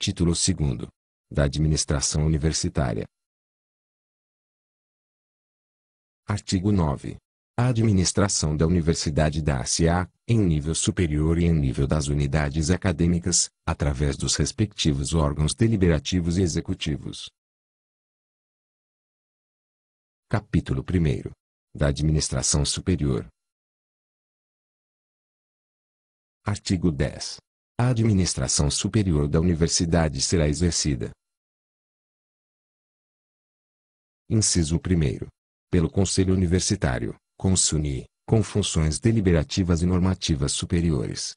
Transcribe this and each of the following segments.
Título 2 da Administração Universitária. Artigo 9. A administração da universidade da se em nível superior e em nível das unidades acadêmicas, através dos respectivos órgãos deliberativos e executivos. Capítulo 1. Da Administração Superior. Artigo 10. A administração superior da universidade será exercida. Inciso 1. Pelo Conselho Universitário, com com funções deliberativas e normativas superiores.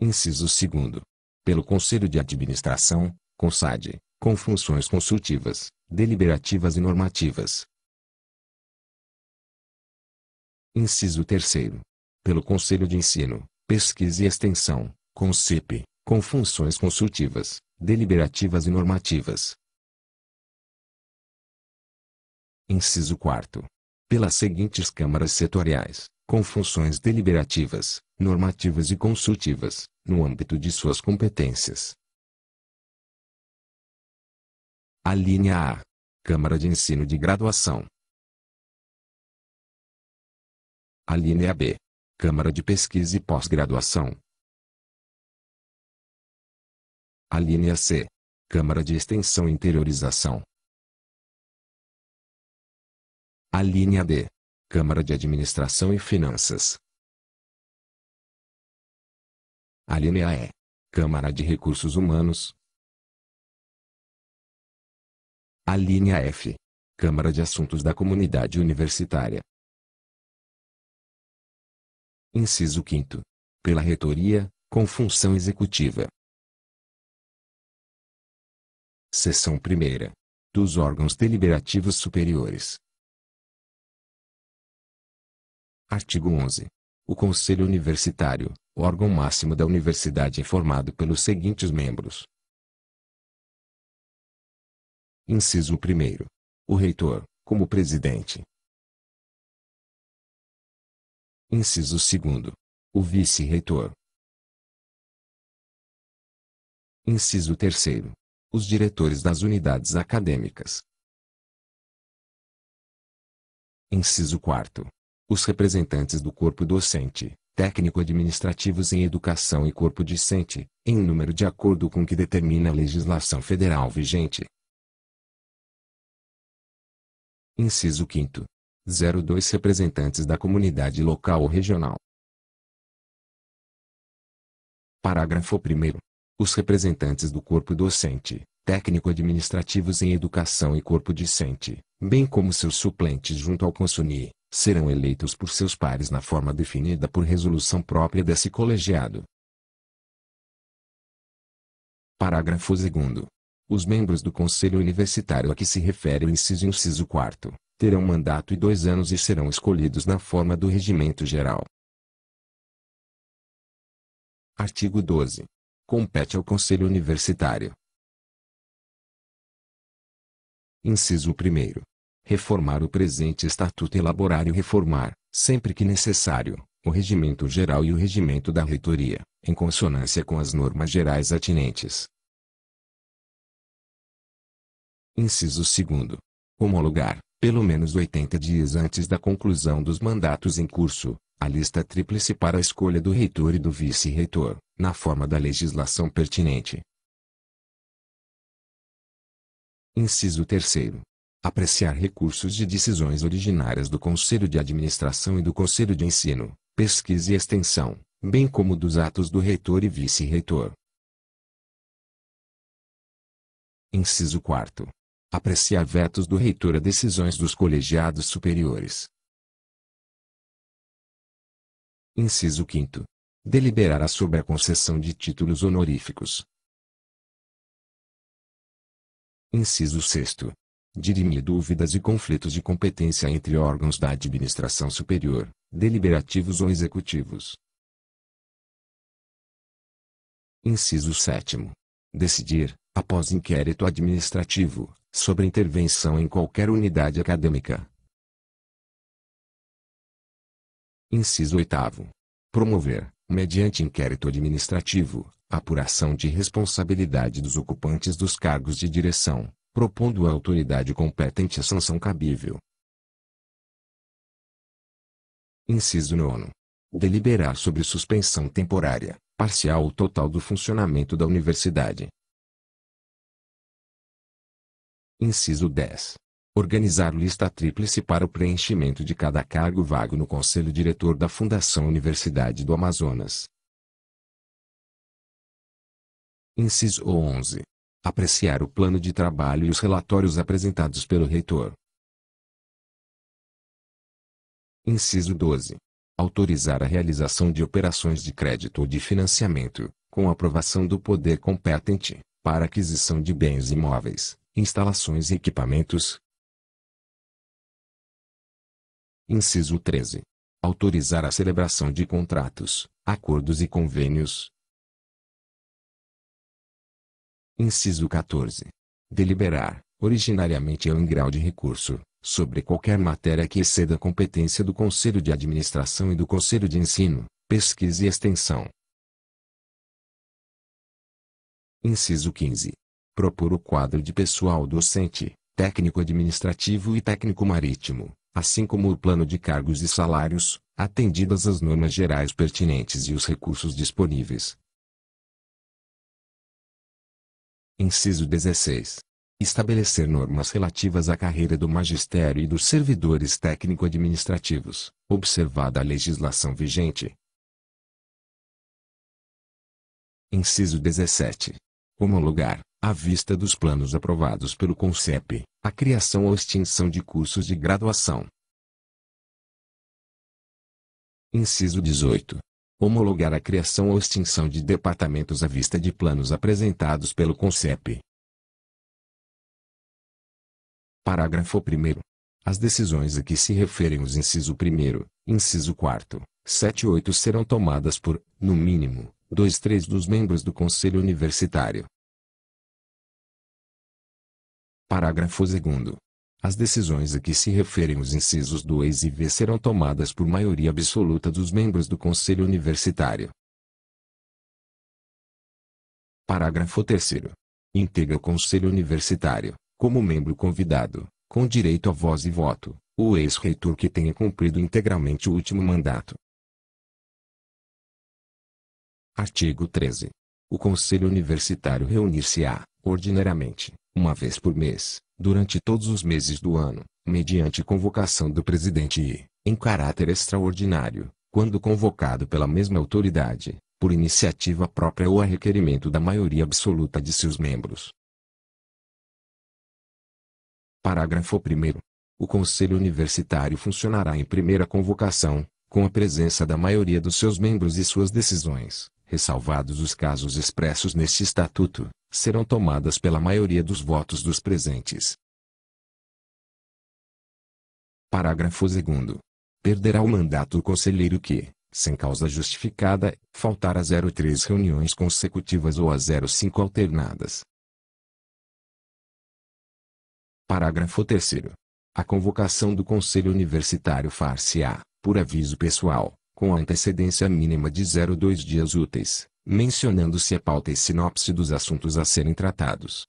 Inciso 2. Pelo Conselho de Administração, com SAD, com funções consultivas, deliberativas e normativas. Inciso 3 pelo Conselho de Ensino, Pesquisa e Extensão, CONCIP, com funções consultivas, deliberativas e normativas. Inciso 4. Pelas seguintes câmaras setoriais, com funções deliberativas, normativas e consultivas, no âmbito de suas competências. A linha A. Câmara de Ensino de Graduação. A linha B. Câmara de Pesquisa e Pós-Graduação. Alínea C. Câmara de Extensão e Interiorização. Alínea D. Câmara de Administração e Finanças. Alínea E. Câmara de Recursos Humanos. Alínea F. Câmara de Assuntos da Comunidade Universitária. Inciso 5 Pela reitoria, com função executiva. Seção 1 Dos órgãos deliberativos superiores. Artigo 11. O Conselho Universitário, órgão máximo da universidade é formado pelos seguintes membros. Inciso 1. O reitor, como presidente, Inciso segundo. O vice-reitor. Inciso terceiro. Os diretores das unidades acadêmicas. Inciso quarto. Os representantes do corpo docente, técnico-administrativos em educação e corpo discente, em número de acordo com o que determina a legislação federal vigente. Inciso 5. 02 representantes da comunidade local ou regional. Parágrafo 1. Os representantes do corpo docente, técnico-administrativos em educação e corpo discente, bem como seus suplentes junto ao CONSUNI, serão eleitos por seus pares na forma definida por resolução própria desse colegiado. Parágrafo 2. Os membros do Conselho Universitário a que se refere o inciso e o inciso 4 terão mandato e dois anos e serão escolhidos na forma do regimento geral. Artigo 12. Compete ao Conselho Universitário. Inciso 1. Reformar o presente estatuto e elaborar e reformar, sempre que necessário, o regimento geral e o regimento da reitoria, em consonância com as normas gerais atinentes. Inciso 2. Homologar, pelo menos 80 dias antes da conclusão dos mandatos em curso, a lista tríplice para a escolha do reitor e do vice-reitor, na forma da legislação pertinente. Inciso 3 apreciar recursos de decisões originárias do Conselho de Administração e do Conselho de Ensino, Pesquisa e Extensão, bem como dos atos do reitor e vice-reitor. Inciso 4 apreciar vetos do reitor a decisões dos colegiados superiores. Inciso 5. Deliberará sobre a concessão de títulos honoríficos. Inciso 6. Dirimir dúvidas e conflitos de competência entre órgãos da administração superior, deliberativos ou executivos. Inciso 7. Decidir, após inquérito administrativo, sobre intervenção em qualquer unidade acadêmica. Inciso 8. Promover, mediante inquérito administrativo, apuração de responsabilidade dos ocupantes dos cargos de direção, propondo à autoridade competente a sanção cabível. Inciso 9. Deliberar sobre suspensão temporária, parcial ou total do funcionamento da universidade, Inciso 10. Organizar lista tríplice para o preenchimento de cada cargo vago no Conselho Diretor da Fundação Universidade do Amazonas. Inciso 11. Apreciar o plano de trabalho e os relatórios apresentados pelo reitor. Inciso 12. Autorizar a realização de operações de crédito ou de financiamento, com aprovação do poder competente, para aquisição de bens imóveis, instalações e equipamentos. Inciso 13. Autorizar a celebração de contratos, acordos e convênios. Inciso 14. Deliberar, originariamente ou em grau de recurso, sobre qualquer matéria que exceda a competência do Conselho de Administração e do Conselho de Ensino, Pesquisa e Extensão. Inciso 15 propor o quadro de pessoal docente, técnico-administrativo e técnico-marítimo, assim como o plano de cargos e salários, atendidas as normas gerais pertinentes e os recursos disponíveis. Inciso 16. Estabelecer normas relativas à carreira do magistério e dos servidores técnico-administrativos, observada a legislação vigente. Inciso 17. Homologar, à vista dos planos aprovados pelo CONCEP, a criação ou extinção de cursos de graduação. Inciso 18. Homologar a criação ou extinção de departamentos à vista de planos apresentados pelo CONCEP. Parágrafo 1. As decisões a que se referem os inciso 1, inciso 4, 7 e 8 serão tomadas por, no mínimo, 2-3 dos membros do Conselho Universitário, Parágrafo 2 as decisões a que se referem os incisos 2 e V serão tomadas por maioria absoluta dos membros do Conselho Universitário. Parágrafo 3. Integra o Conselho Universitário, como membro convidado, com direito a voz e voto, o ex-reitor que tenha cumprido integralmente o último mandato. Artigo 13. O Conselho Universitário reunir-se-á, ordinariamente, uma vez por mês, durante todos os meses do ano, mediante convocação do presidente e, em caráter extraordinário, quando convocado pela mesma autoridade, por iniciativa própria ou a requerimento da maioria absoluta de seus membros. Parágrafo 1. O Conselho Universitário funcionará em primeira convocação, com a presença da maioria dos seus membros e suas decisões, ressalvados os casos expressos neste Estatuto, serão tomadas pela maioria dos votos dos presentes. Parágrafo 2. Perderá o mandato o conselheiro que, sem causa justificada, faltar a 03 reuniões consecutivas ou a 05 alternadas. Parágrafo 3. A convocação do Conselho Universitário far-se-á, por aviso pessoal, com antecedência mínima de 02 dias úteis, mencionando-se a pauta e sinopse dos assuntos a serem tratados.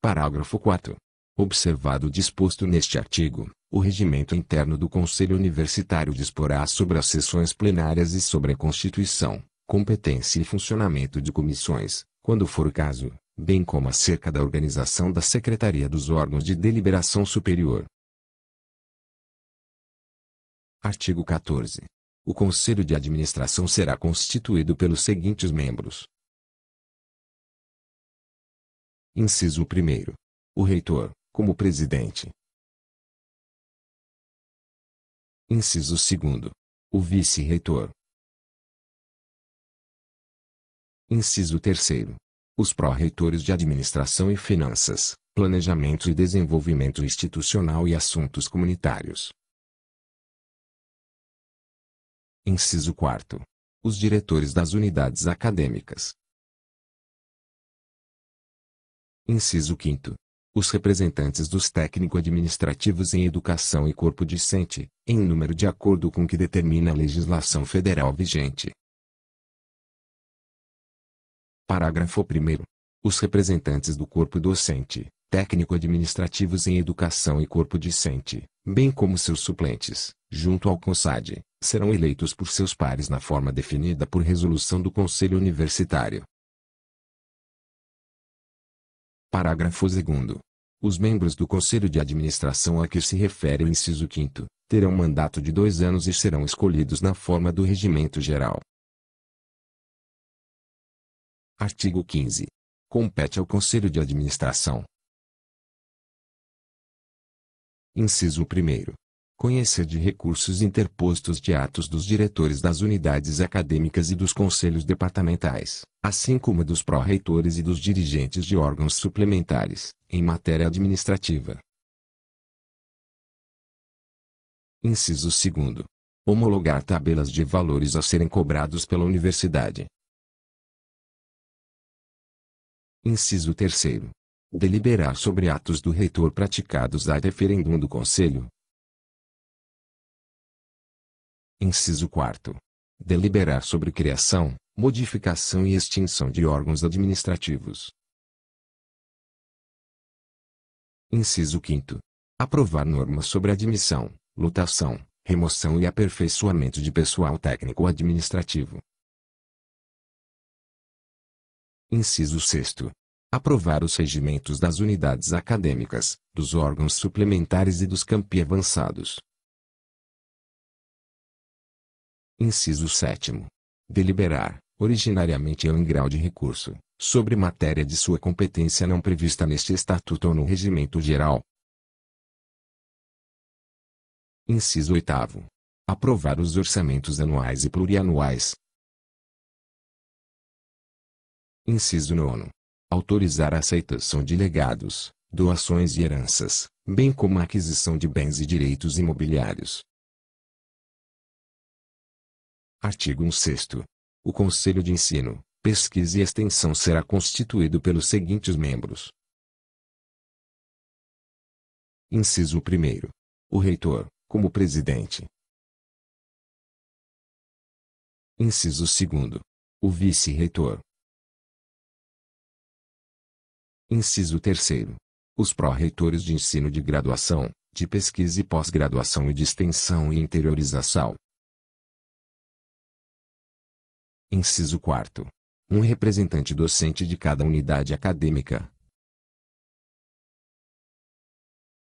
Parágrafo 4. Observado o disposto neste artigo, o regimento interno do Conselho Universitário disporá sobre as sessões plenárias e sobre a constituição, competência e funcionamento de comissões, quando for o caso, bem como acerca da organização da Secretaria dos órgãos de deliberação superior. Artigo 14. O Conselho de Administração será constituído pelos seguintes membros: Inciso 1. O reitor, como presidente. Inciso 2. O vice-reitor. Inciso 3. Os pró-reitores de Administração e Finanças, Planejamento e Desenvolvimento Institucional e Assuntos Comunitários. Inciso 4. Os diretores das unidades acadêmicas. Inciso 5. Os representantes dos técnico-administrativos em educação e corpo docente, em número de acordo com o que determina a legislação federal vigente. Parágrafo 1. Os representantes do corpo docente, técnico-administrativos em educação e corpo docente, bem como seus suplentes, junto ao CONSAD, serão eleitos por seus pares na forma definida por resolução do Conselho Universitário. Parágrafo 2. Os membros do Conselho de Administração a que se refere o inciso 5 terão mandato de dois anos e serão escolhidos na forma do Regimento Geral. Artigo 15. Compete ao Conselho de Administração, Inciso 1. Conhecer de recursos interpostos de atos dos diretores das unidades acadêmicas e dos conselhos departamentais, assim como dos pró-reitores e dos dirigentes de órgãos suplementares, em matéria administrativa. Inciso 2. Homologar tabelas de valores a serem cobrados pela universidade. Inciso 3 deliberar sobre atos do reitor praticados a referendum do Conselho. Inciso 4. Deliberar sobre criação, modificação e extinção de órgãos administrativos. Inciso 5. Aprovar normas sobre admissão, lotação, remoção e aperfeiçoamento de pessoal técnico administrativo. Inciso 6 aprovar os regimentos das unidades acadêmicas, dos órgãos suplementares e dos campi avançados. Inciso 7. Deliberar, originariamente ou em grau de recurso, sobre matéria de sua competência não prevista neste Estatuto ou no Regimento Geral. Inciso 8. Aprovar os orçamentos anuais e plurianuais. Inciso 9 autorizar a aceitação de legados, doações e heranças, bem como a aquisição de bens e direitos imobiliários. Artigo 6 O Conselho de Ensino, Pesquisa e Extensão será constituído pelos seguintes membros. Inciso 1 O reitor, como presidente. Inciso 2 O vice-reitor, Inciso 3 Os pró-reitores de ensino de graduação, de pesquisa e pós-graduação e de extensão e interiorização. Inciso 4 Um representante docente de cada unidade acadêmica.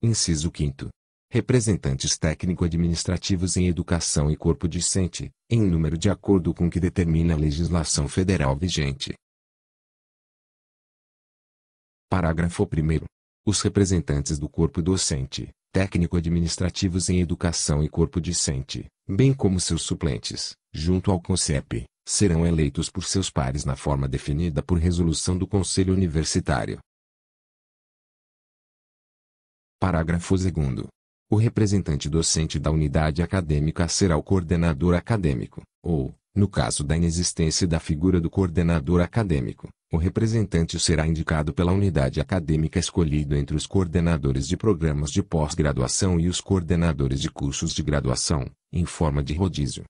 Inciso 5 representantes técnico-administrativos em educação e corpo discente, em número de acordo com o que determina a legislação federal vigente. Parágrafo 1 Os representantes do corpo docente, técnico-administrativos em educação e corpo discente, bem como seus suplentes, junto ao CONCEP, serão eleitos por seus pares na forma definida por resolução do Conselho Universitário. Parágrafo 2 o representante docente da unidade acadêmica será o coordenador acadêmico, ou, no caso da inexistência da figura do coordenador acadêmico, o representante será indicado pela unidade acadêmica escolhida entre os coordenadores de programas de pós-graduação e os coordenadores de cursos de graduação, em forma de rodízio.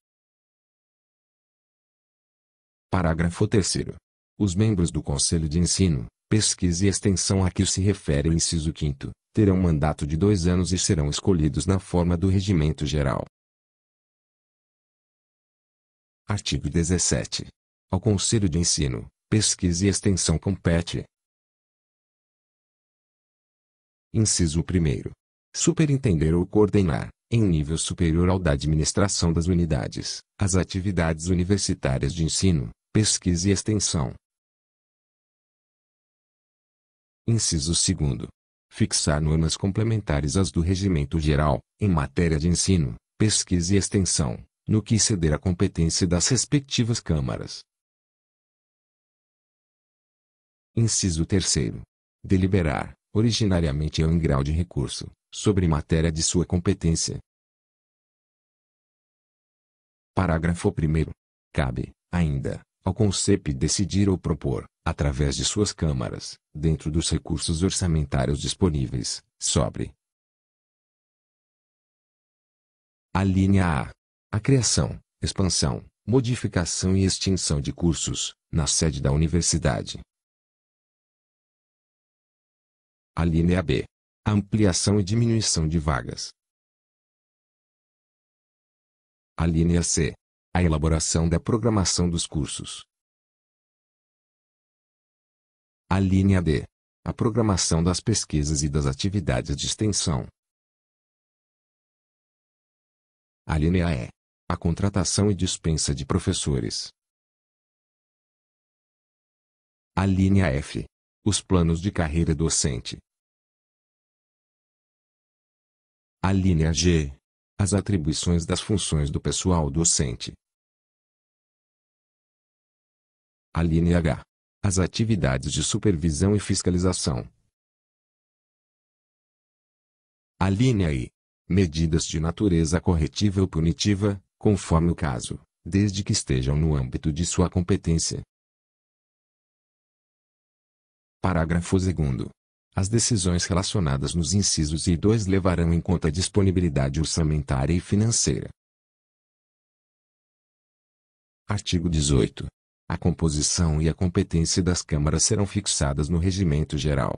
Parágrafo 3. Os membros do Conselho de Ensino, Pesquisa e Extensão a que se refere o inciso 5, terão mandato de dois anos e serão escolhidos na forma do Regimento Geral. Artigo 17. Ao Conselho de Ensino, pesquisa e extensão compete. Inciso 1. Superintender ou coordenar, em nível superior ao da administração das unidades, as atividades universitárias de ensino, pesquisa e extensão. Inciso 2. Fixar normas complementares às do Regimento Geral, em matéria de ensino, pesquisa e extensão, no que ceder à competência das respectivas câmaras, Inciso terceiro. Deliberar, originariamente ou em grau de recurso, sobre matéria de sua competência. Parágrafo 1. Cabe, ainda, ao CONCEP decidir ou propor, através de suas câmaras, dentro dos recursos orçamentários disponíveis, sobre a linha A. A criação, expansão, modificação e extinção de cursos, na sede da universidade, alínea B. Ampliação e diminuição de vagas. Alínea C. A elaboração da programação dos cursos. Alínea D. A programação das pesquisas e das atividades de extensão. Alínea E. A contratação e dispensa de professores. Alínea F. Os planos de carreira docente. Alínea G. As atribuições das funções do pessoal docente. Alínea H. As atividades de supervisão e fiscalização. Alínea I. Medidas de natureza corretiva ou punitiva, conforme o caso, desde que estejam no âmbito de sua competência. Parágrafo 2 as decisões relacionadas nos incisos I e 2 levarão em conta a disponibilidade orçamentária e financeira. Artigo 18. A composição e a competência das câmaras serão fixadas no Regimento Geral,